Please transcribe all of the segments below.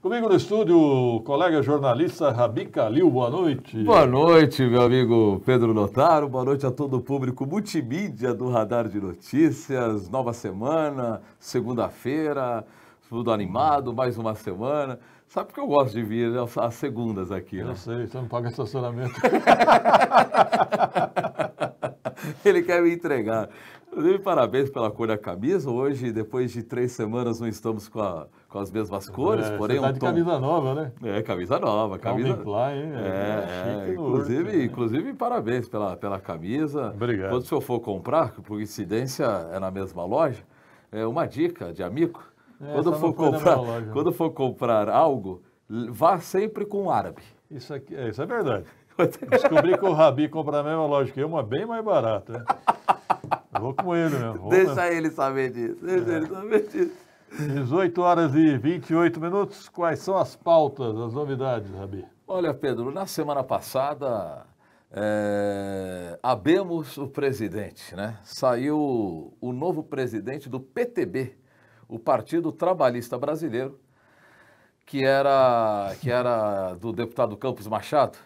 Comigo no estúdio, o colega jornalista Rabi Kalil, boa noite. Boa noite, meu amigo Pedro Notaro, boa noite a todo o público multimídia do Radar de Notícias, nova semana, segunda-feira, tudo animado, mais uma semana. Sabe que eu gosto de vir às segundas aqui, né? sei, você não paga estacionamento. Ele quer me entregar. Inclusive, parabéns pela cor da camisa. Hoje, depois de três semanas, não estamos com a com as mesmas é cores, é, porém tá um tom... de camisa nova, né? É, camisa nova, camisa. é, é, é, é inclusive, inclusive né? parabéns pela, pela camisa. Obrigado. Quando o senhor for comprar, por incidência é na mesma loja, é uma dica de amigo. É, quando for comprar, loja, né? quando for comprar algo, vá sempre com o árabe. Isso aqui, é, isso é verdade. É. Descobri que o Rabi compra na mesma loja que eu, uma bem mais barata. Né? Vou com ele mesmo. Deixa mesmo. ele saber disso. Deixa é. ele saber disso. 18 horas e 28 minutos. Quais são as pautas, as novidades, Rabi? Olha, Pedro, na semana passada é, abemos o presidente, né? Saiu o novo presidente do PTB, o Partido Trabalhista Brasileiro, que era, que era do deputado Campos Machado.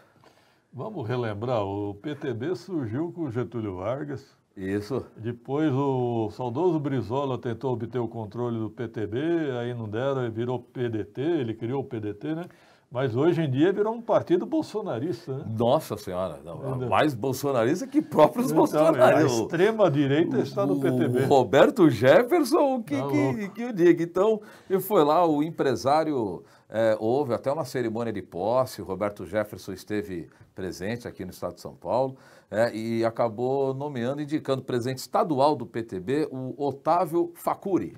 Vamos relembrar, o PTB surgiu com Getúlio Vargas, isso. Depois o saudoso Brizola tentou obter o controle do PTB, aí não deram, virou PDT, ele criou o PDT, né? Mas hoje em dia virou um partido bolsonarista, né? Nossa Senhora, não, mais bolsonarista que próprios então, é, bolsonaristas. A extrema-direita está no PTB. O Roberto Jefferson, que, tá que, que eu diga. Então, e foi lá o empresário, é, houve até uma cerimônia de posse, o Roberto Jefferson esteve presente aqui no estado de São Paulo, é, e acabou nomeando, indicando presidente estadual do PTB, o Otávio Facuri.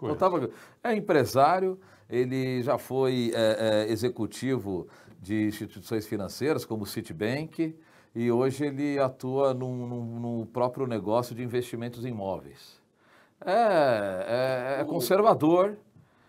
Otávio é empresário, ele já foi é, é, executivo de instituições financeiras como o Citibank e hoje ele atua no próprio negócio de investimentos imóveis. É, é, é conservador.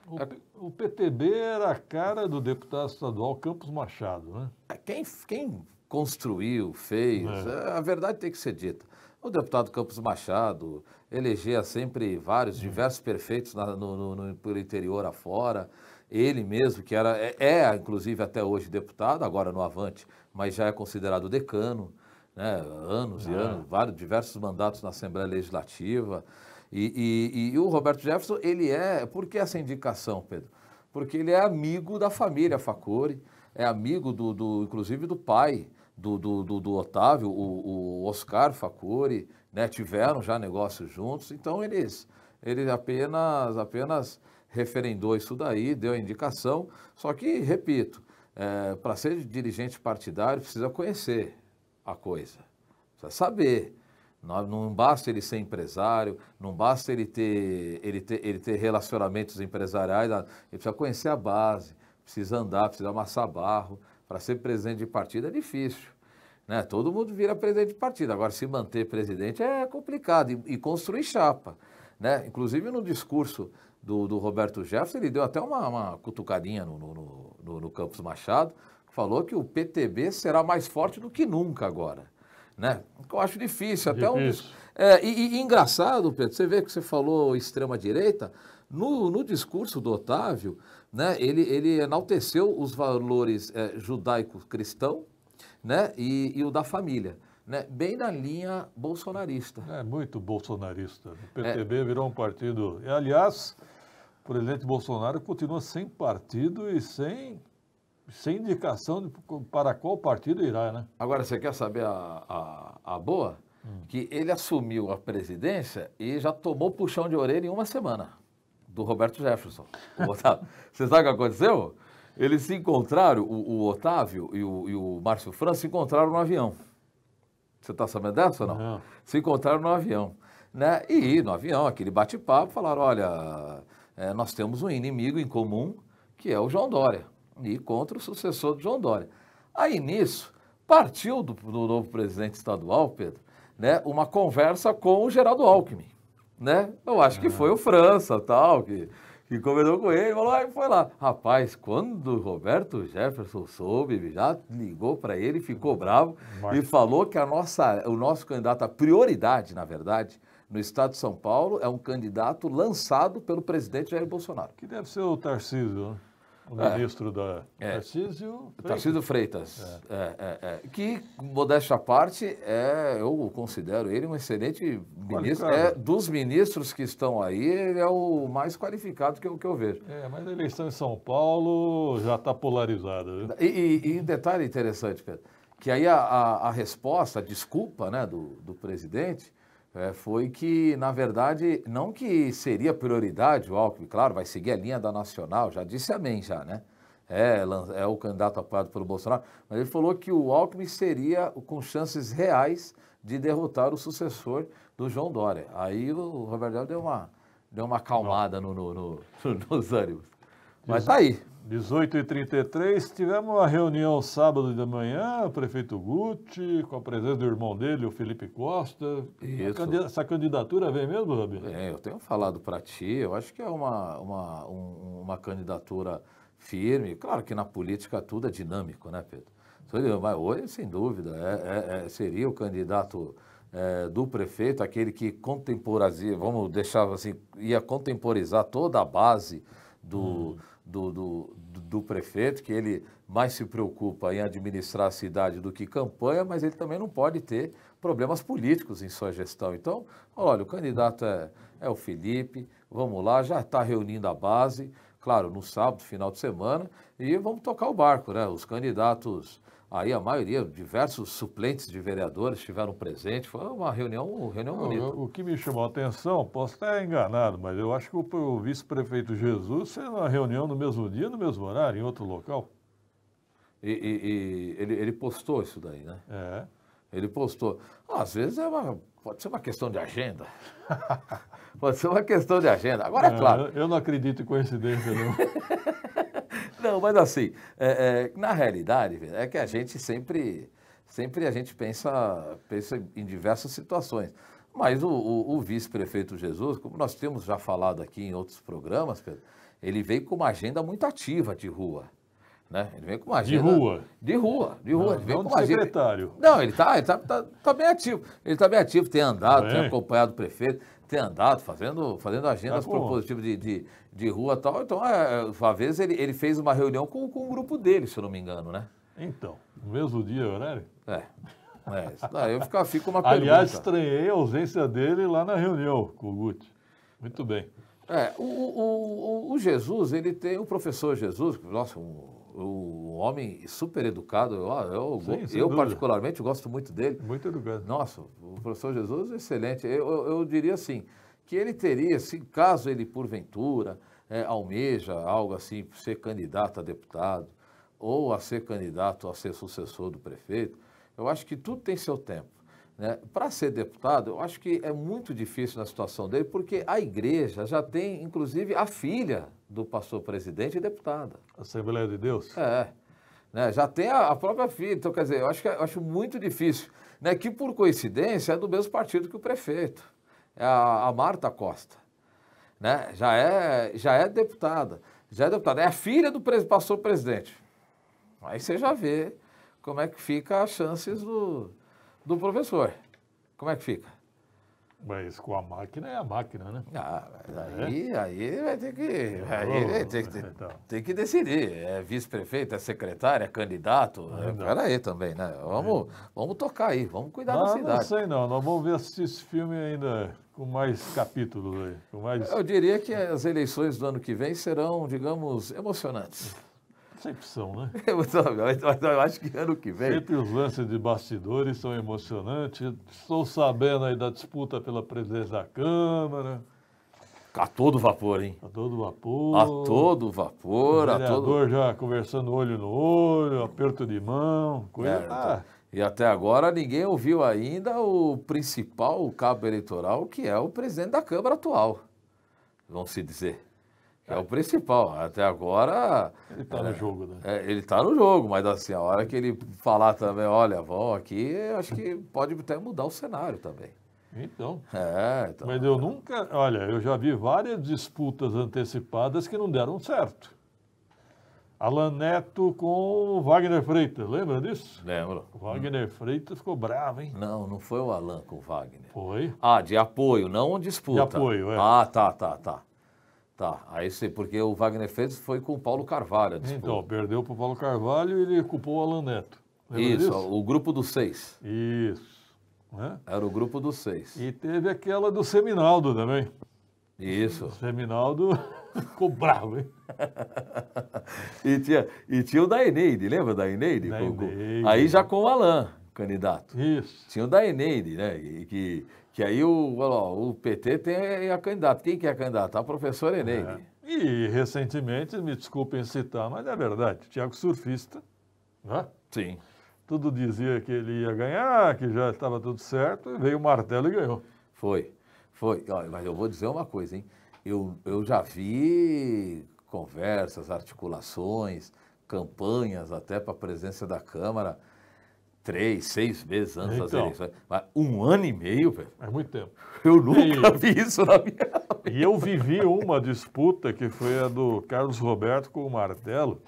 O, é o PTB era a cara do deputado estadual Campos Machado, né? É, quem, quem construiu, fez, é. é. a verdade tem que ser dita. O deputado Campos Machado elegia sempre vários, diversos prefeitos na, no, no, no, pelo interior afora. Ele mesmo, que era, é, é, inclusive até hoje deputado, agora no Avante, mas já é considerado decano, né? anos e ah. anos, vários, diversos mandatos na Assembleia Legislativa. E, e, e o Roberto Jefferson, ele é. Por que essa indicação, Pedro? Porque ele é amigo da família Facore, é amigo do, do inclusive do pai do, do, do, do Otávio, o, o Oscar Facore, né? Tiveram já negócios juntos, então eles, eles apenas, apenas referendou isso daí, deu a indicação. Só que, repito, é, para ser dirigente partidário precisa conhecer a coisa, precisa saber. Não, não basta ele ser empresário, não basta ele ter, ele ter, ele ter relacionamentos empresariais, ele precisa conhecer a base, precisa andar, precisa amassar barro. Para ser presidente de partido é difícil. Né? Todo mundo vira presidente de partido. Agora, se manter presidente é complicado e, e construir chapa. Né? Inclusive, no discurso do, do, Roberto Jefferson, ele deu até uma, uma cutucadinha no, no, no, no Campos Machado, falou que o PTB será mais forte do que nunca agora né? eu acho difícil. Até difícil. Um, é, e, e, engraçado, Pedro, você vê que você falou extrema-direita, no, no discurso do Otávio, né, ele, ele enalteceu os valores é, judaico-cristão né, e, e o da família. Né, bem na linha bolsonarista. É muito bolsonarista. O PTB é. virou um partido. Aliás, o presidente Bolsonaro continua sem partido e sem sem indicação de, para qual partido irá, né? Agora, você quer saber a, a, a boa? Hum. Que ele assumiu a presidência e já tomou puxão de orelha em uma semana, do Roberto Jefferson. você sabe o que aconteceu? Eles se encontraram, o, o Otávio e o, e o Márcio França se encontraram no avião. Você está sabendo dessa ou não? Se encontraram no avião. Né? E no avião, aquele bate-papo, falaram: olha, é, nós temos um inimigo em comum, que é o João Dória e contra o sucessor de João Dória. Aí nisso, partiu do, do novo presidente estadual, Pedro, né, uma conversa com o Geraldo Alckmin. Né? Eu acho que foi o ah. França tal, que, que conversou com ele, falou, ah, foi lá. Rapaz, quando o Roberto Jefferson soube, já ligou para ele, ficou bravo e falou que a nossa, o nosso candidato, a prioridade, na verdade, no estado de São Paulo, é um candidato lançado pelo presidente Jair Bolsonaro. Que deve ser o Tarcísio, né? O é. ministro da é, Tarcísio Freitas. Tarcísio Freitas. É. É, é. é, que, modéstia à parte, é, eu considero ele um excelente ministro. É, dos ministros que estão aí, ele é o mais qualificado que eu, que eu vejo. É, mas a eleição em São Paulo já está polarizada. E, e, detalhe interessante, Pedro, que aí a, a, a resposta, a desculpa né, do, do presidente é, foi que, na verdade, não que seria prioridade o Alckmin, claro, vai seguir a linha da Nacional, já disse amém já, né? É, é o candidato apoiado pelo Bolsonaro, mas ele falou que o Alckmin seria com chances reais de derrotar o sucessor do João Dória. Aí o Roberto deu uma, deu uma acalmada no, no, no, nos ânimos. Mas tá aí, 18h33, tivemos uma reunião sábado de manhã, prefeito Guti, com a presença do irmão dele, o Felipe Costa. Candid essa candidatura vem mesmo, Rabir? É, eu tenho falado para ti, eu acho que é uma, uma, um, uma candidatura firme. Claro que na política tudo é dinâmico, né, Pedro? Mas hoje, sem dúvida, é, é, é, seria o candidato é, do prefeito, aquele que contemporazia vamos deixar assim, ia contemporizar toda a base do, hum do, do, do prefeito, que ele mais se preocupa em administrar a cidade do que campanha, mas ele também não pode ter problemas políticos em sua gestão. Então, olha, o candidato é, é o Felipe, vamos lá, já está reunindo a base, claro, no sábado, final de semana, e vamos tocar o barco, né? Os candidatos Aí a maioria, diversos suplentes de vereadores estiveram presentes. Foi uma reunião, uma reunião Não, bonita. o que me chamou a atenção, posso estar enganado, mas eu acho que o, vice-prefeito Jesus fez uma reunião no mesmo dia, no mesmo horário, em outro local. E, e, e ele, ele, postou isso daí, né? É. Ele postou. Às vezes é uma, pode ser uma questão de agenda. pode ser uma questão de agenda. Agora é, é claro. Eu, eu não acredito em coincidência, não. Não, mas assim, é, é, na realidade, é que a gente sempre, sempre a gente pensa, pensa em diversas situações. Mas o, o, o vice-prefeito Jesus, como nós temos já falado aqui em outros programas, Pedro, ele veio com uma agenda muito ativa de rua. Né? Ele veio com uma agenda. De rua. De rua, de rua. Não, ele veio não com uma secretário. Agenda. Não, ele está ele tá, tá, tá, bem ativo. Ele está bem ativo, tem andado, é. tem tá acompanhado o prefeito ter andado fazendo, fazendo agendas tá propositivas de, de, de rua e tal. Então, é, uma é, vez ele, ele fez uma reunião com, com o grupo dele, se eu não me engano, né? Então, no mesmo dia, horário? É. é isso eu fico, fico uma pergunta. Aliás, estranhei a ausência dele lá na reunião com o Guti. Muito bem. É, o, o, o, o Jesus, ele tem, o professor Jesus, nossa, um um homem super educado. Eu, eu, Sim, eu particularmente, gosto muito dele. Muito educado. Nossa, o professor Jesus é excelente. Eu, eu diria assim, que ele teria, se caso ele porventura é, almeja algo assim, ser candidato a deputado, ou a ser candidato a ser sucessor do prefeito, eu acho que tudo tem seu tempo. Né? Para ser deputado, eu acho que é muito difícil na situação dele, porque a igreja já tem, inclusive, a filha do pastor presidente e deputada. Assembleia de Deus? É. Né? Já tem a, a, própria filha. Então, quer dizer, eu acho, que, é, eu acho muito difícil. Né? Que, por coincidência, é do mesmo partido que o prefeito, é a, a Marta Costa. Né? Já, é, já é deputada. Já é deputada. É a filha do pres, pastor presidente. Aí você já vê como é que fica as chances do do professor. Como é que fica? Mas com a máquina é a máquina, né? Ah, aí, é? aí vai ter que. Aí oh, tem, que então. tem, que decidir. É vice-prefeito, é secretário, é candidato. É, Pera aí também, né? Vamos, é. vamos tocar aí, vamos cuidar da cidade. Não sei não, nós vamos ver se esse filme ainda com mais capítulos aí. Com mais... Eu diria que as eleições do ano que vem serão, digamos, emocionantes. Sempre é né? eu acho que ano que vem. Sempre os lances de bastidores são emocionantes. Estou sabendo aí da disputa pela presidência da Câmara. A todo vapor, hein? A todo vapor. A todo vapor. O vereador a todo... já conversando olho no olho, aperto de mão, coisa. É, ah. E até agora ninguém ouviu ainda o principal cabo eleitoral, que é o presidente da Câmara atual, vão se dizer. É o principal. Até agora. Ele está é, no jogo, né? É, ele está no jogo, mas assim, a hora que ele falar também, olha, vão aqui, acho que pode até mudar o cenário também. Então. É, então. Mas eu nunca. Olha, eu já vi várias disputas antecipadas que não deram certo. Alan Neto com Wagner Freitas, lembra disso? Lembro. O Wagner hum. Freitas ficou bravo, hein? Não, não foi o Alan com o Wagner. Foi. Ah, de apoio, não disputa. De apoio, é. Ah, tá, tá, tá. Tá, aí sim, porque o Wagner fez foi com o Paulo Carvalho. Então, perdeu para o Paulo Carvalho e ele culpou o Alan Neto. Lembra Isso, disso? o grupo dos seis. Isso. Né? Era o grupo dos seis. E teve aquela do Seminaldo também. Isso. O Seminaldo ficou bravo, hein? e, tinha, e tinha o da Eneide, lembra da Eneide? Da Eneide. Aí já com o Alan candidato. Isso. Tinha o da Eneide, né? E, que, que aí o, ó, o PT tem a candidata. Quem que é a candidata? A professora Eneide. É. E recentemente, me desculpem citar, mas é verdade, Tiago Surfista, né? Sim. Tudo dizia que ele ia ganhar, que já estava tudo certo, e veio o martelo e ganhou. Foi, foi. mas eu vou dizer uma coisa, hein? Eu, eu já vi conversas, articulações, campanhas até para a presença da Câmara três, seis meses antes então, das eleições. Mas um ano e meio, velho. É muito tempo. Eu nunca e, vi isso na minha vida. E eu vivi uma disputa que foi a do Carlos Roberto com o Martelo.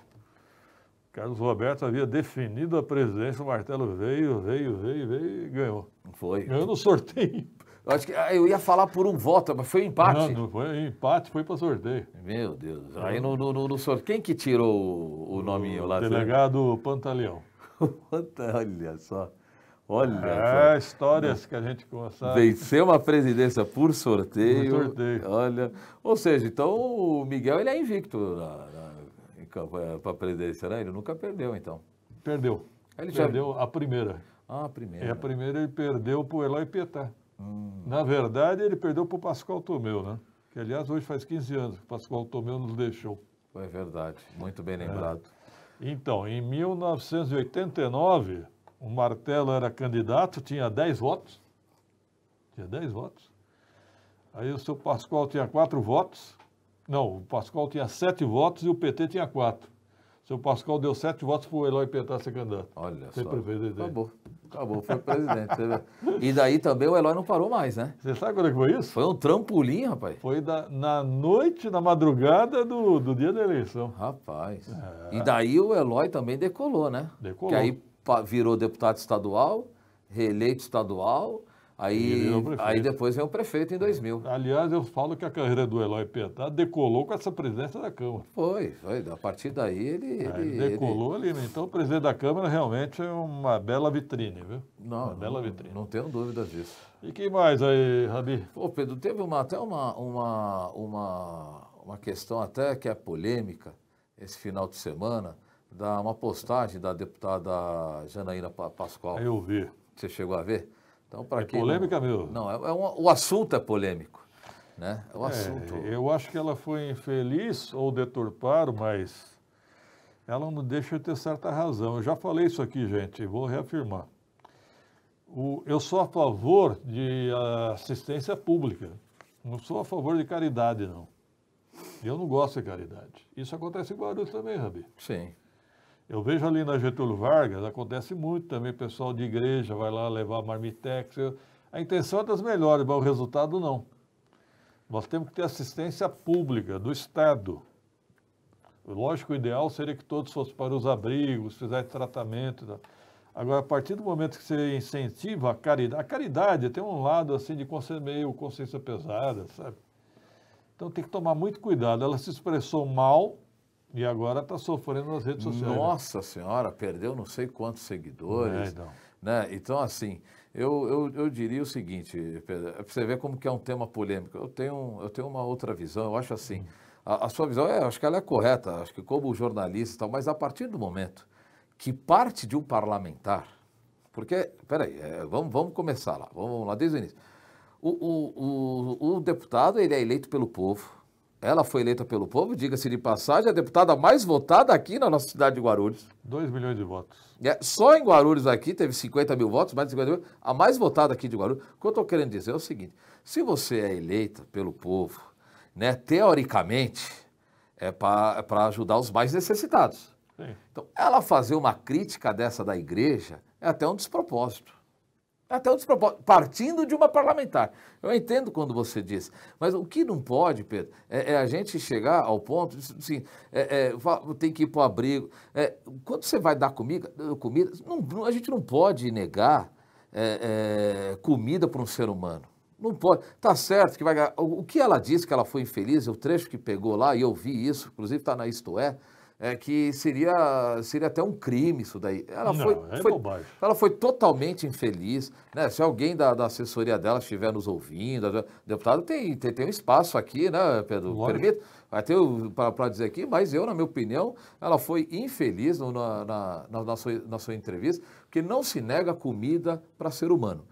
Carlos Roberto havia definido a presidência, o Martelo veio, veio, veio, veio e ganhou. Foi. Ganhou no sorteio. Eu acho que ah, eu ia falar por um voto, mas foi um empate. Não, não foi empate, foi para sorteio. Meu Deus. Aí no, no, no, no sorteio, quem que tirou o, o nominho o lá? Delegado Pantaleão. Olha só. Olha. É, só. histórias que a gente consegue. Venceu uma presidência por sorteio. Por sorteio. Olha. Ou seja, então o Miguel ele é invicto para é, a presidência, né? Ele nunca perdeu, então. Perdeu. Ele perdeu já... a primeira. Ah, a primeira. É, a primeira ele perdeu para o Eloy Petá. Hum. Na verdade, ele perdeu para o Pascoal Tomeu, né? Que, aliás, hoje faz 15 anos que o Pascoal Tomeu nos deixou. É verdade, muito bem lembrado. É. Então, em 1989, o Martelo era candidato, tinha 10 votos. Tinha 10 votos. Aí o seu Pascoal tinha 4 votos. Não, o Pascoal tinha 7 votos e o PT tinha 4. Seu Pascoal deu sete votos para o Eloy Petá ser candidato. Olha só. Prefeito, acabou. Acabou, foi presidente. e daí também o Eloy não parou mais, né? Você sabe quando é que foi isso? Foi um trampolim, rapaz. Foi da, na noite, na madrugada do, do dia da eleição. Rapaz. É. E daí o Eloy também decolou, né? Decolou. Que aí virou deputado estadual, reeleito estadual, Aí, aí depois vem o prefeito em 2000. É. Aliás, eu falo que a carreira do Eloy Petá decolou com essa presidência da Câmara. Foi, foi. A partir daí ele. Aí ele decolou ele... ali, né? Então o presidente da Câmara realmente é uma bela vitrine, viu? Não, uma bela vitrine. Não tenho dúvidas disso. E que mais aí, Rabi? Pô, Pedro, teve uma, até uma, uma, uma, uma questão até que é polêmica esse final de semana, da uma postagem da deputada Janaína Pascoal. Eu vi. Você chegou a ver? Então, para é quem polêmica, não... meu? Não, é, é um, o assunto é polêmico. Né? É o é, assunto. eu acho que ela foi infeliz ou deturparam, mas ela não deixa de ter certa razão. Eu já falei isso aqui, gente, vou reafirmar. O, eu sou a favor de assistência pública. Não sou a favor de caridade, não. Eu não gosto de caridade. Isso acontece em Guarulhos também, Rabi. Sim. Eu vejo ali na Getúlio Vargas, acontece muito também, pessoal de igreja vai lá levar marmitex. A intenção é das melhores, mas o resultado não. Nós temos que ter assistência pública, do Estado. Lógico, o ideal seria que todos fossem para os abrigos, fizessem tratamento. Tá? Agora, a partir do momento que você incentiva a caridade, a caridade tem um lado assim de consciência, meio consciência pesada, sabe? Então tem que tomar muito cuidado. Ela se expressou mal, e agora está sofrendo nas redes sociais. Né? Nossa Senhora, perdeu não sei quantos seguidores. É, então. Né? então, assim, eu, eu, eu diria o seguinte, Pedro, é para você ver como que é um tema polêmico. Eu tenho, eu tenho uma outra visão, eu acho assim. Hum. A, a sua visão, é, acho que ela é correta, acho que como jornalista e tal, mas a partir do momento que parte de um parlamentar, porque, peraí, é, vamos, vamos começar lá, vamos, vamos lá desde o início. O, o, o, o deputado, ele é eleito pelo povo, ela foi eleita pelo povo, diga-se de passagem, a deputada mais votada aqui na nossa cidade de Guarulhos. 2 milhões de votos. É, só em Guarulhos aqui teve 50 mil votos, mais de 50 mil. A mais votada aqui de Guarulhos. O que eu estou querendo dizer é o seguinte: se você é eleita pelo povo, né, teoricamente, é para é ajudar os mais necessitados. Sim. Então, ela fazer uma crítica dessa da igreja é até um despropósito. Até o despropósito, partindo de uma parlamentar. Eu entendo quando você diz, mas o que não pode, Pedro, é, é a gente chegar ao ponto de assim, é, é, tem que ir para o abrigo. É, quando você vai dar eh, comida, comida não, a gente não pode negar é, é, comida para um ser humano. Não pode. Tá certo que vai. O que ela disse que ela foi infeliz, o trecho que pegou lá, e eu vi isso, inclusive está na Isto É, é que seria, seria até um crime isso daí. Ela, Não, foi, é foi, ela foi totalmente infeliz. Né? Se alguém da, da assessoria dela estiver nos ouvindo, deputado, tem, tem, tem um espaço aqui, né, Pedro? Lógico. Permita, ter para dizer aqui, mas eu, na minha opinião, ela foi infeliz no, na, na, na, sua, na sua entrevista, porque não se nega comida para ser humano.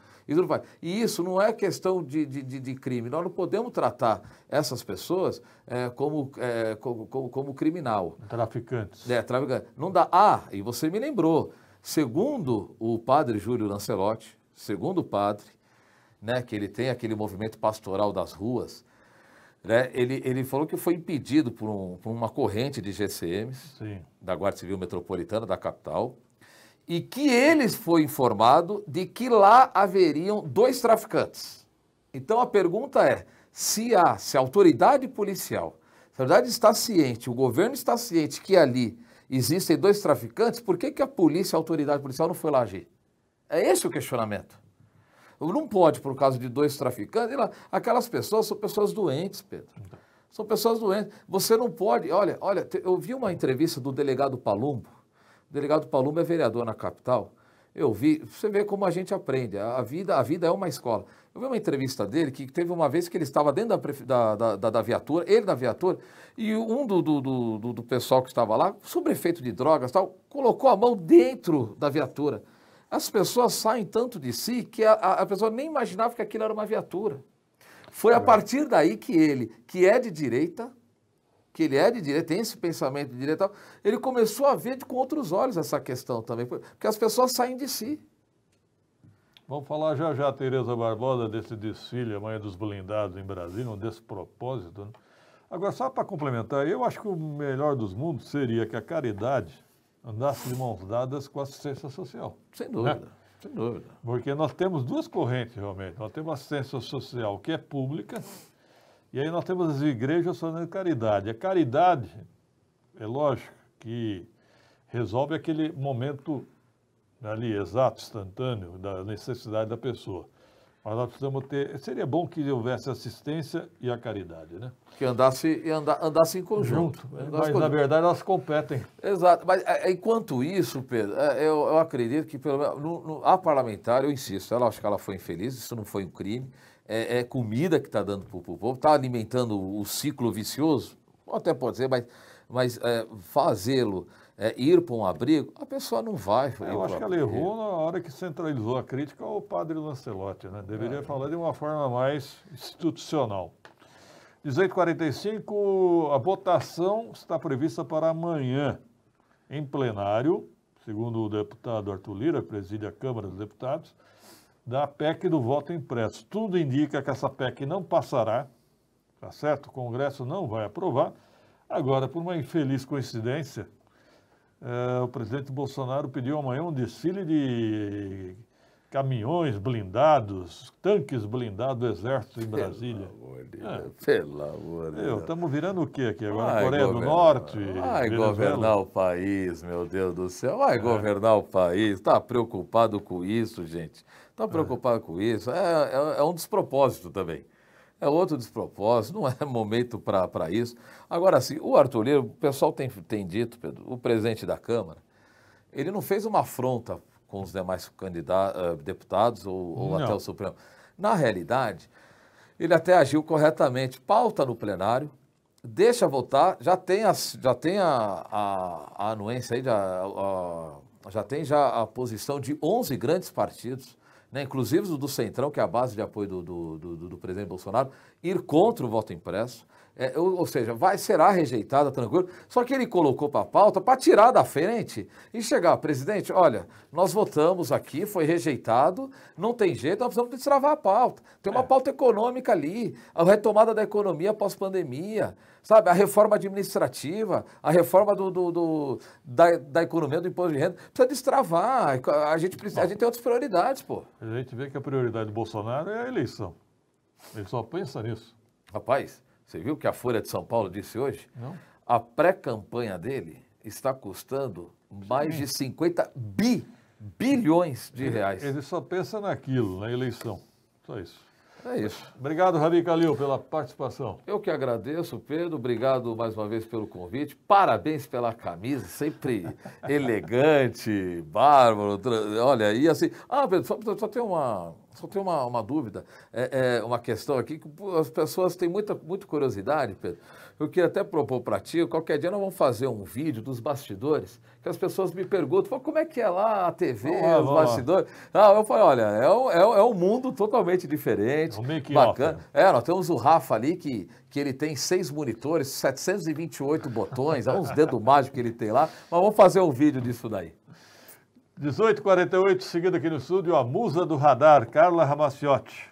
E isso não é questão de, de, de, crime. Nós não podemos tratar essas pessoas é, como, é, como, como, criminal. Traficantes. É, Não dá. Ah, e você me lembrou. Segundo o padre Júlio Lancelotti, segundo o padre, né, que ele tem aquele movimento pastoral das ruas, né, ele, ele falou que foi impedido por, um, por uma corrente de GCMs Sim. da Guarda Civil Metropolitana da capital e que ele foi informado de que lá haveriam dois traficantes. Então a pergunta é: se a, se a autoridade policial, se a autoridade está ciente, o governo está ciente que ali existem dois traficantes, por que, que a polícia, a autoridade policial não foi lá agir? É esse o questionamento. Não pode, por causa de dois traficantes, lá, aquelas pessoas são pessoas doentes, Pedro. São pessoas doentes. Você não pode. Olha, olha, eu vi uma entrevista do delegado Palumbo, o delegado Paulo é vereador na capital. Eu vi, você vê como a gente aprende. A vida, a vida é uma escola. Eu vi uma entrevista dele que teve uma vez que ele estava dentro da, da, da, da viatura, ele na viatura, e um do, do, do, do pessoal que estava lá, sobrefeito de drogas tal, colocou a mão dentro da viatura. As pessoas saem tanto de si que a, a pessoa nem imaginava que aquilo era uma viatura. Foi a partir daí que ele, que é de direita, que ele é de direita, tem esse pensamento de direita, ele começou a ver com outros olhos essa questão também, porque as pessoas saem de si. Vamos falar já já, Tereza Barbosa, desse desfile amanhã dos blindados em Brasília, um despropósito. Né? Agora, só para complementar, eu acho que o melhor dos mundos seria que a caridade andasse de mãos dadas com a assistência social. Sem né? dúvida, né? sem dúvida. Porque nós temos duas correntes, realmente. Nós temos a assistência social que é pública e aí nós temos as igrejas fazendo caridade. A caridade, é lógico, que resolve aquele momento ali exato, instantâneo, da necessidade da pessoa. Mas nós precisamos ter. Seria bom que houvesse assistência e a caridade, né? Que andasse, anda, andasse em conjunto. Junto, andasse mas, na verdade, elas competem. Exato. Mas, é, é, enquanto isso, Pedro, é, eu, eu acredito que, pelo menos, no, no, a parlamentar, eu insisto, ela acho que ela foi infeliz, isso não foi um crime é, é comida que está dando para tá o povo, está alimentando o ciclo vicioso? Até pode ser, mas, mas é, fazê-lo é, ir para um abrigo, a pessoa não vai. É, eu acho que ela errou na hora que centralizou a crítica ao padre Lancelotti. Né? Deveria é. falar de uma forma mais institucional. 18h45, a votação está prevista para amanhã, em plenário, segundo o deputado Arthur Lira, preside a Câmara dos Deputados da PEC do voto impresso. Tudo indica que essa PEC não passará, tá certo? O Congresso não vai aprovar. Agora, por uma infeliz coincidência, eh, o presidente Bolsonaro pediu amanhã um desfile de caminhões blindados, tanques blindados do Exército em Brasília. É. Pelo amor de Pelo amor de Deus. Estamos virando o quê aqui agora? Ai, Coreia do Norte? Vai governar o país, meu Deus do céu. Vai é. governar o país. Está preocupado com isso, gente. Está preocupado é. com isso. É, é, é um despropósito também. É outro despropósito, não é momento para isso. Agora, assim, o Arthur Lira, o pessoal tem, tem dito, Pedro, o presidente da Câmara, ele não fez uma afronta com os demais candidatos, eh, deputados ou, ou até o Supremo. Na realidade, ele até agiu corretamente. Pauta no plenário, deixa votar, já tem, a, já tem a, a, a anuência aí, já, a, já tem já a posição de 11 grandes partidos, né, inclusive o do Centrão, que é a base de apoio do, do, do, do presidente Bolsonaro, ir contra o voto impresso. É, ou, ou, seja, vai, será rejeitada, tranquilo. Só que ele colocou para a pauta para tirar da frente e chegar, presidente, olha, nós votamos aqui, foi rejeitado, não tem jeito, nós precisamos destravar a pauta. Tem uma é. pauta econômica ali, a retomada da economia pós-pandemia, sabe? A reforma administrativa, a reforma do, do, do da, da, economia, do imposto de renda. Precisa destravar, a gente, precisa, a gente tem outras prioridades, pô. A gente vê que a prioridade do Bolsonaro é a eleição. Ele só pensa nisso. Rapaz, você viu o que a Folha de São Paulo disse hoje? Não. A pré-campanha dele está custando mais Sim. de 50 bi, bilhões de reais. Ele, ele só pensa naquilo, na eleição. Só isso. É isso. Obrigado, Rabi Calil, pela participação. Eu que agradeço, Pedro. Obrigado mais uma vez pelo convite. Parabéns pela camisa, sempre elegante, bárbaro. Olha, e assim. Ah, Pedro, só, só tem uma. Só tenho uma, uma dúvida, é, é, uma questão aqui, que as pessoas têm muita, muita curiosidade, Pedro, eu queria até propor para ti, qualquer dia nós vamos fazer um vídeo dos bastidores, que as pessoas me perguntam, como é que é lá a TV, os lá, bastidores? Não, ah, eu falei, olha, é um, é, é um mundo totalmente diferente, é um bacana. Off, né? É, nós temos o Rafa ali que, que ele tem seis monitores, 728 botões, é uns dedos mágicos que ele tem lá, mas vamos fazer um vídeo disso daí. 18h48, seguida aqui no estúdio, a musa do radar, Carla Ramaciotti.